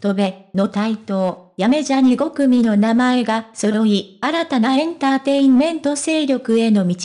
飛べの台頭、やめじゃに5組の名前が揃い、新たなエンターテインメント勢力への道。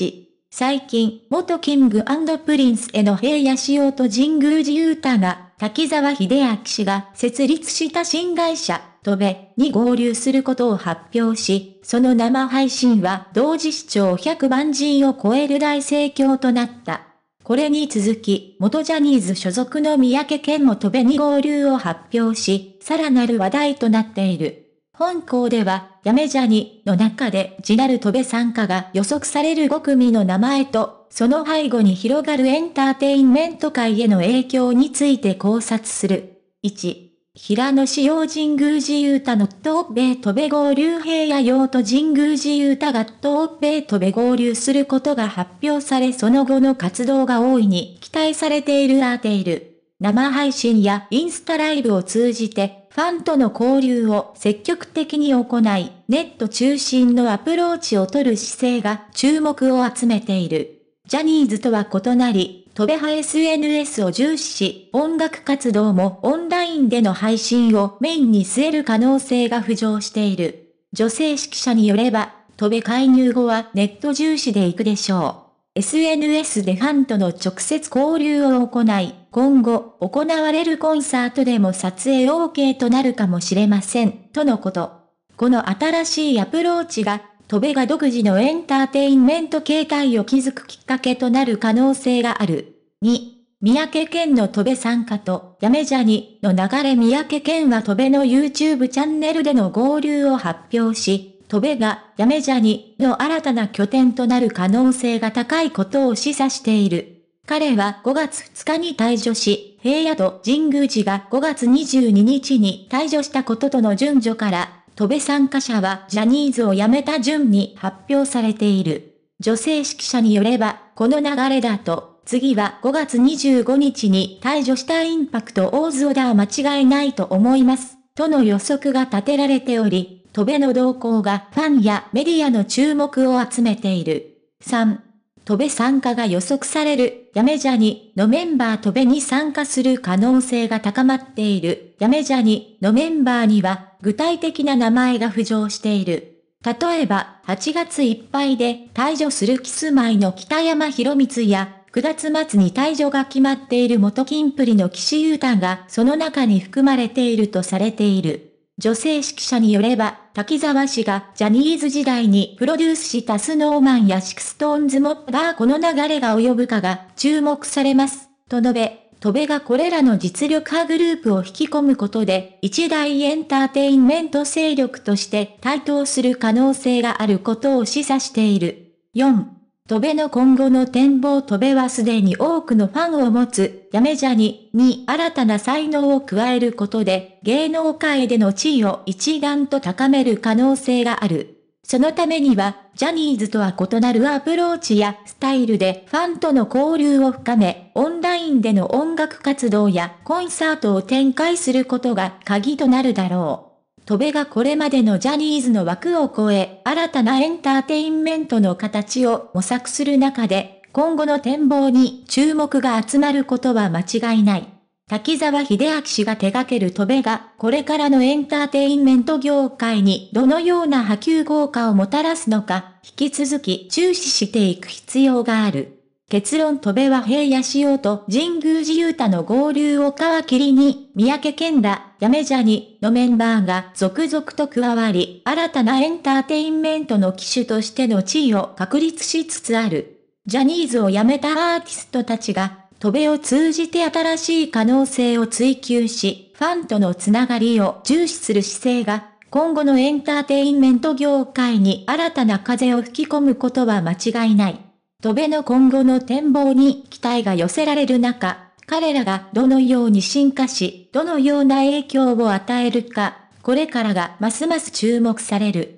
最近、元キングプリンスへの平野仕様と神宮寺勇太が、滝沢秀明氏が設立した新会社、飛べに合流することを発表し、その生配信は同時視聴100万人を超える大盛況となった。これに続き、元ジャニーズ所属の三宅健も飛べに合流を発表し、さらなる話題となっている。本校では、やめジャニの中で次なる飛べ参加が予測される5組の名前と、その背後に広がるエンターテインメント界への影響について考察する。1、平野紫耀神宮寺ゆうたの東米とべ合流平野用と神宮寺ゆうたが東米とべ合流することが発表されその後の活動が大いに期待されているアーテイル。生配信やインスタライブを通じてファンとの交流を積極的に行い、ネット中心のアプローチを取る姿勢が注目を集めている。ジャニーズとは異なり、トベハ SNS を重視し、音楽活動もオンラインでの配信をメインに据える可能性が浮上している。女性指揮者によれば、トベ介入後はネット重視で行くでしょう。SNS でファンとの直接交流を行い、今後行われるコンサートでも撮影 OK となるかもしれません、とのこと。この新しいアプローチが戸部が独自のエンターテインメント形態を築くきっかけとなる可能性がある。2、三宅健の戸部参加と、やめじゃに、の流れ三宅健は戸部の YouTube チャンネルでの合流を発表し、戸部が、やめじゃに、の新たな拠点となる可能性が高いことを示唆している。彼は5月2日に退場し、平野と神宮寺が5月22日に退場したこととの順序から、戸部参加者はジャニーズを辞めた順に発表されている。女性指揮者によれば、この流れだと、次は5月25日に退場したインパクトオーズオーダー間違いないと思います。との予測が立てられており、戸部の動向がファンやメディアの注目を集めている。3. 戸部参加が予測される、やめじゃにのメンバー戸部に参加する可能性が高まっている、やめじゃにのメンバーには、具体的な名前が浮上している。例えば、8月いっぱいで退場するキスマイの北山博光や、9月末に退場が決まっている元金プリの岸優太がその中に含まれているとされている。女性指揮者によれば、滝沢氏がジャニーズ時代にプロデュースしたスノーマンやシクストーンズもバーこの流れが及ぶかが注目されます。と述べ、戸部がこれらの実力派グループを引き込むことで、一大エンターテインメント勢力として台頭する可能性があることを示唆している。4. 戸辺の今後の展望戸辺はすでに多くのファンを持つ、やめじゃに、に新たな才能を加えることで、芸能界での地位を一段と高める可能性がある。そのためには、ジャニーズとは異なるアプローチやスタイルでファンとの交流を深め、オンラインでの音楽活動やコンサートを展開することが鍵となるだろう。戸部がこれまでのジャニーズの枠を超え、新たなエンターテインメントの形を模索する中で、今後の展望に注目が集まることは間違いない。滝沢秀明氏が手掛ける戸部が、これからのエンターテインメント業界にどのような波及効果をもたらすのか、引き続き注視していく必要がある。結論戸部は平野仕様と神宮寺勇太の合流を皮切りに、三宅健太、やめじゃに、のメンバーが続々と加わり、新たなエンターテインメントの機種としての地位を確立しつつある。ジャニーズを辞めたアーティストたちが、戸部を通じて新しい可能性を追求し、ファンとのつながりを重視する姿勢が、今後のエンターテインメント業界に新たな風を吹き込むことは間違いない。戸辺の今後の展望に期待が寄せられる中、彼らがどのように進化し、どのような影響を与えるか、これからがますます注目される。